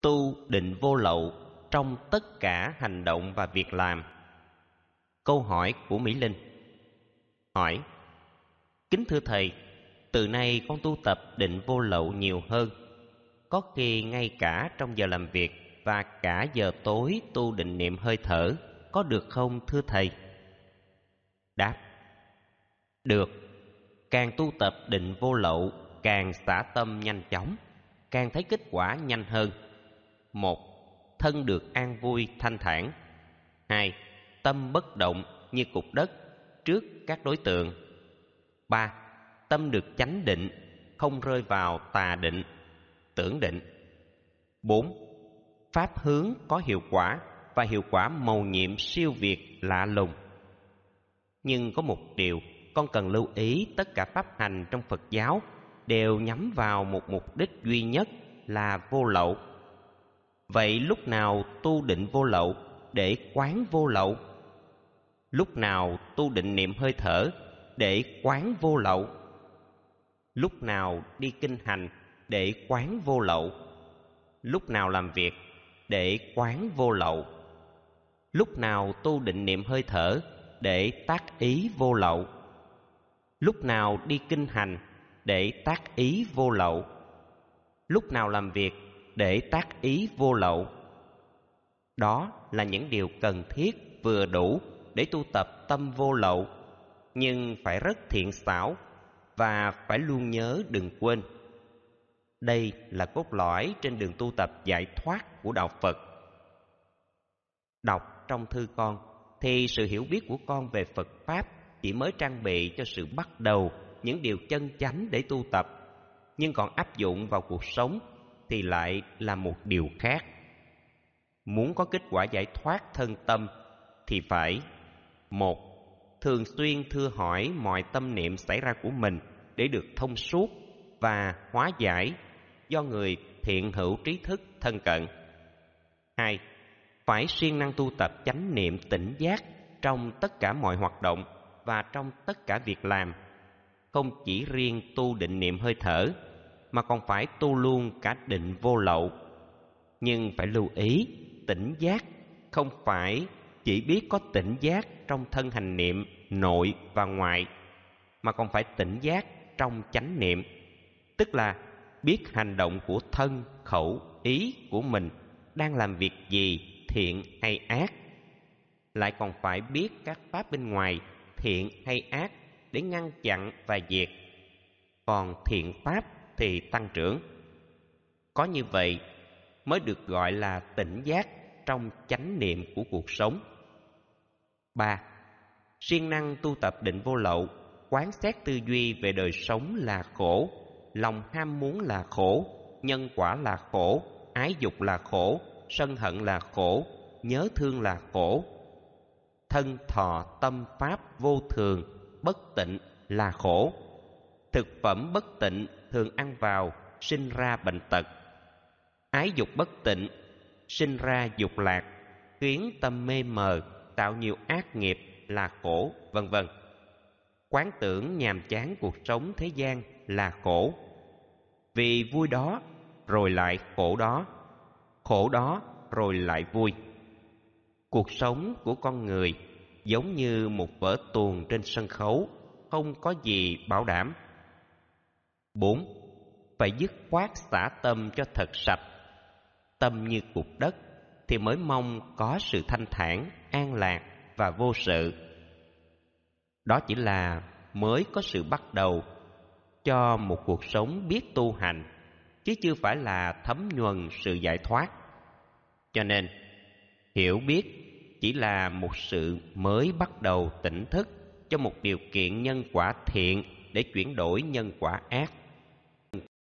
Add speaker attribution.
Speaker 1: tu định vô lậu trong tất cả hành động và việc làm câu hỏi của mỹ linh hỏi kính thưa thầy từ nay con tu tập định vô lậu nhiều hơn có khi ngay cả trong giờ làm việc và cả giờ tối tu định niệm hơi thở có được không thưa thầy đáp được càng tu tập định vô lậu càng xả tâm nhanh chóng càng thấy kết quả nhanh hơn một thân được an vui thanh thản hai tâm bất động như cục đất trước các đối tượng ba tâm được chánh định không rơi vào tà định tưởng định bốn pháp hướng có hiệu quả và hiệu quả màu nhiệm siêu việt lạ lùng nhưng có một điều con cần lưu ý tất cả pháp hành trong phật giáo đều nhắm vào một mục đích duy nhất là vô lậu vậy lúc nào tu định vô lậu để quán vô lậu lúc nào tu định niệm hơi thở để quán vô lậu lúc nào đi kinh hành để quán vô lậu lúc nào làm việc để quán vô lậu lúc nào tu định niệm hơi thở để tác ý vô lậu lúc nào đi kinh hành để tác ý vô lậu lúc nào làm việc để tác ý vô lậu đó là những điều cần thiết vừa đủ để tu tập tâm vô lậu nhưng phải rất thiện xảo và phải luôn nhớ đừng quên đây là cốt lõi trên đường tu tập giải thoát của đạo phật đọc trong thư con thì sự hiểu biết của con về phật pháp chỉ mới trang bị cho sự bắt đầu những điều chân chánh để tu tập nhưng còn áp dụng vào cuộc sống thì lại là một điều khác muốn có kết quả giải thoát thân tâm thì phải một thường xuyên thưa hỏi mọi tâm niệm xảy ra của mình để được thông suốt và hóa giải do người thiện hữu trí thức thân cận hai phải siêng năng tu tập chánh niệm tỉnh giác trong tất cả mọi hoạt động và trong tất cả việc làm không chỉ riêng tu định niệm hơi thở mà còn phải tu luôn cả định vô lậu nhưng phải lưu ý tỉnh giác không phải chỉ biết có tỉnh giác trong thân hành niệm nội và ngoại mà còn phải tỉnh giác trong chánh niệm tức là biết hành động của thân khẩu ý của mình đang làm việc gì thiện hay ác lại còn phải biết các pháp bên ngoài thiện hay ác để ngăn chặn và diệt còn thiện pháp thì tăng trưởng có như vậy mới được gọi là tỉnh giác trong chánh niệm của cuộc sống ba siêng năng tu tập định vô lậu quán xét tư duy về đời sống là khổ lòng ham muốn là khổ nhân quả là khổ ái dục là khổ sân hận là khổ nhớ thương là khổ thân thọ tâm pháp vô thường bất tịnh là khổ thực phẩm bất tịnh thường ăn vào sinh ra bệnh tật ái dục bất tịnh sinh ra dục lạc khiến tâm mê mờ tạo nhiều ác nghiệp là khổ vân vân quán tưởng nhàm chán cuộc sống thế gian là khổ vì vui đó rồi lại khổ đó khổ đó rồi lại vui cuộc sống của con người giống như một vở tuồng trên sân khấu không có gì bảo đảm 4. Phải dứt khoát xả tâm cho thật sạch, tâm như cục đất thì mới mong có sự thanh thản, an lạc và vô sự. Đó chỉ là mới có sự bắt đầu cho một cuộc sống biết tu hành, chứ chưa phải là thấm nhuần sự giải thoát. Cho nên, hiểu biết chỉ là một sự mới bắt đầu tỉnh thức cho một điều kiện nhân quả thiện để chuyển đổi nhân quả ác